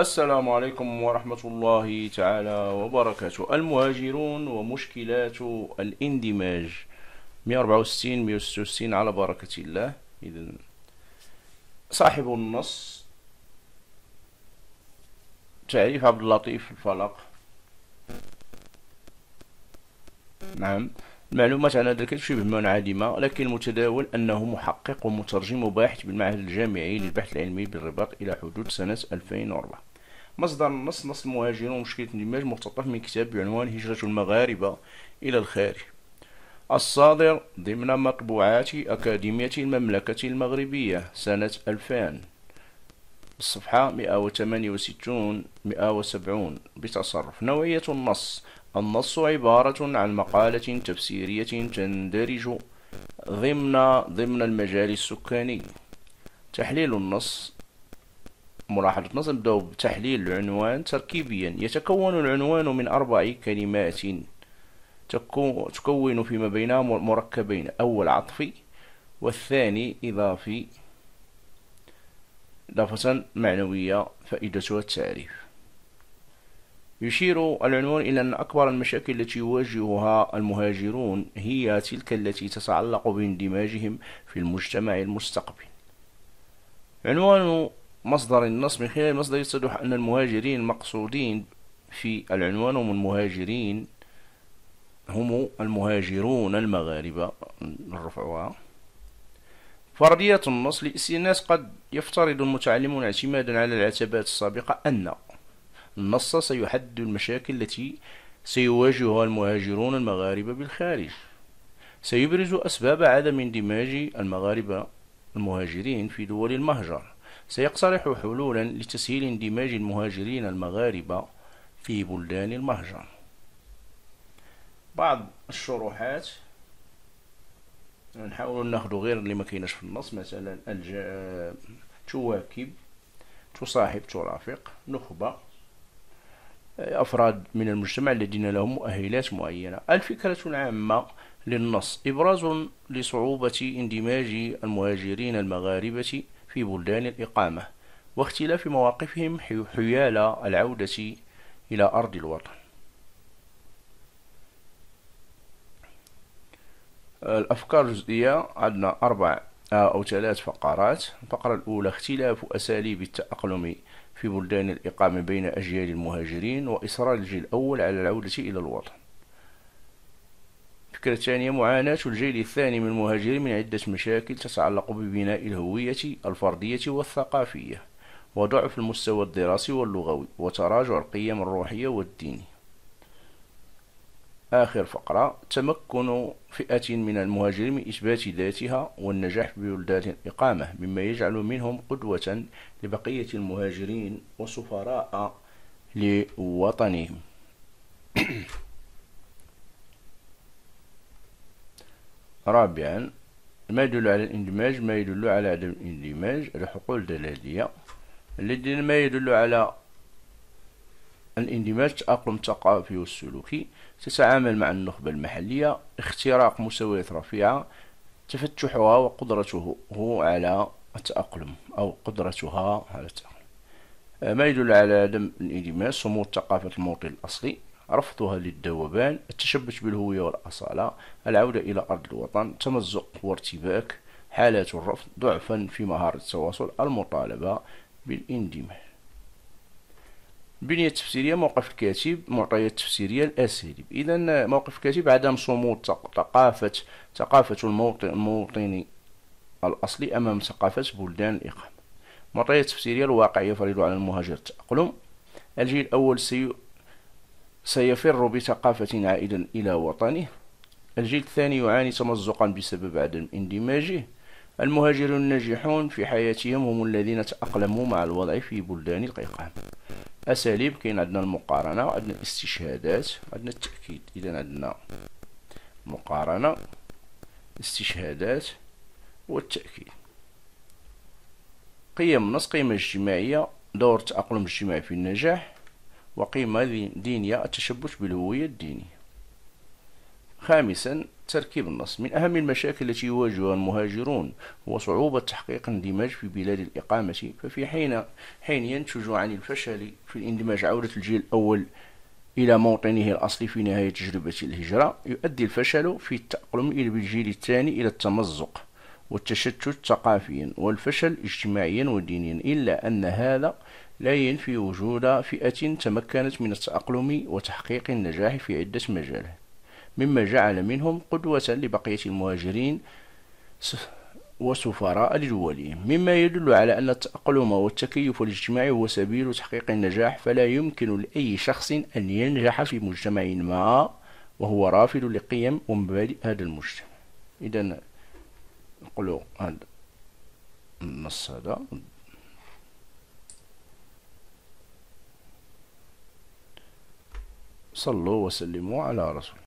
السلام عليكم ورحمة الله تعالى وبركاته المهاجرون ومشكلات الاندماج 164 166 على بركة الله إذا صاحب النص تعريف عبد اللطيف الفلق نعم المعلومات عن هذا الكتاب شبه منعدمة لكن المتداول أنه محقق ومترجم وباحث بالمعهد الجامعي للبحث العلمي بالرباط إلى حدود سنة 2004 مصدر النص نص المهاجرون مشكلة الدماج مقتطف من كتاب بعنوان هجرة المغاربة إلى الخارج الصادر ضمن مطبوعات أكاديمية المملكة المغربية سنة 2000 الصفحة 168 170 بتصرف نوعية النص النص عبارة عن مقالة تفسيرية تندرج ضمن ضمن المجال السكاني تحليل النص ملاحظة نظم دوب تحليل العنوان تركيبيا يتكون العنوان من أربع كلمات تكون فيما بينها مركبين أول عطفي والثاني إضافي إضافة معنوية فائدتها التعريف يشير العنوان إلى أن أكبر المشاكل التي يواجهها المهاجرون هي تلك التي تتعلق باندماجهم في المجتمع المستقبل عنوان مصدر النص من خلال المصدر يتضح أن المهاجرين المقصودين في العنوان هم المهاجرين هم المهاجرون المغاربة نرفعها فرضية النص لإستئناس قد يفترض المتعلمون اعتمادا على العتبات السابقة أن النص سيحدد المشاكل التي سيواجهها المهاجرون المغاربة بالخارج سيبرز أسباب عدم اندماج المغاربة المهاجرين في دول المهجر سيقترح حلولا لتسهيل اندماج المهاجرين المغاربة في بلدان المهجر بعض الشروحات نحاول ناخذ غير اللي ما كيناش في النص مثلا الج... تواكب تصاحب ترافق نخبة أفراد من المجتمع الذين لهم مؤهلات معينة الفكرة العامة للنص إبراز لصعوبة اندماج المهاجرين المغاربة في بلدان الإقامة واختلاف مواقفهم حيال العودة إلى أرض الوطن الأفكار الجزئية عندنا أربع أو ثلاث فقرات الفقرة الأولى اختلاف أساليب التأقلم في بلدان الإقامة بين أجيال المهاجرين وإصرار الجيل الأول على العودة إلى الوطن الفكرة الثانية معاناة الجيل الثاني من المهاجرين من عدة مشاكل تتعلق ببناء الهوية الفردية والثقافية وضعف المستوى الدراسي واللغوي وتراجع القيم الروحية والديني آخر فقرة تمكن فئة من المهاجرين من إثبات ذاتها والنجاح ببلدات الإقامة مما يجعل منهم قدوة لبقية المهاجرين وسفراء لوطنهم رابعا ما يدل على الاندماج ما يدل على عدم الاندماج الحقول الدلالية الذين ما يدل على الاندماج التأقلم الثقافي والسلوكي تتعامل مع النخبة المحلية اختراق مستويات رفيعة تفتحها وقدرته على التأقلم أو قدرتها على التأقلم ما يدل على عدم الاندماج صمود ثقافة الموطن الأصلي رفضها للذوبان التشبث بالهوية والأصالة العودة إلى أرض الوطن تمزق وارتباك حالات الرفض ضعفا في مهارة التواصل المطالبة بالاندماج البنية التفسيرية موقف الكاتب معطيات التفسيرية الأساليب إذا موقف الكاتب عدم صمود ثقافة ثقافة الموطن الأصلي أمام ثقافة بلدان الإقامة معطيات التفسيرية الواقعية فريضة على المهاجر التأقلم الجيل الأول سيؤ سيفر بثقافة عائدا إلى وطنه الجيل الثاني يعاني تمزقا بسبب عدم اندماجه المهاجرون الناجحون في حياتهم هم الذين تأقلموا مع الوضع في بلدان القيقام أساليب كاين عندنا المقارنة عندنا الاستشهادات عندنا التأكيد إذا عندنا مقارنة استشهادات والتأكيد قيم النص قيمة اجتماعية دور التأقلم الاجتماعي في النجاح وقيمة دينية التشبث بالهوية الدينية خامسا تركيب النص من أهم المشاكل التي يواجهها المهاجرون هو صعوبة تحقيق الاندماج في بلاد الإقامة ففي حين حين ينتج عن الفشل في الاندماج عودة الجيل الأول إلى موطنه الأصلي في نهاية تجربة الهجرة يؤدي الفشل في التأقلم إلى الجيل الثاني إلى التمزق والتشتت ثقافيا والفشل اجتماعيا ودينيا إلا أن هذا لا ينفي وجود فئة تمكنت من التأقلم وتحقيق النجاح في عدة مجالات مما جعل منهم قدوة لبقية المهاجرين وسفراء لدولهم مما يدل على أن التأقلم والتكيف الاجتماعي هو سبيل تحقيق النجاح فلا يمكن لأي شخص أن ينجح في مجتمع ما وهو رافض لقيم ومبادئ هذا المجتمع إذا نقول هذا النص هذا صلوا وسلموا على رسول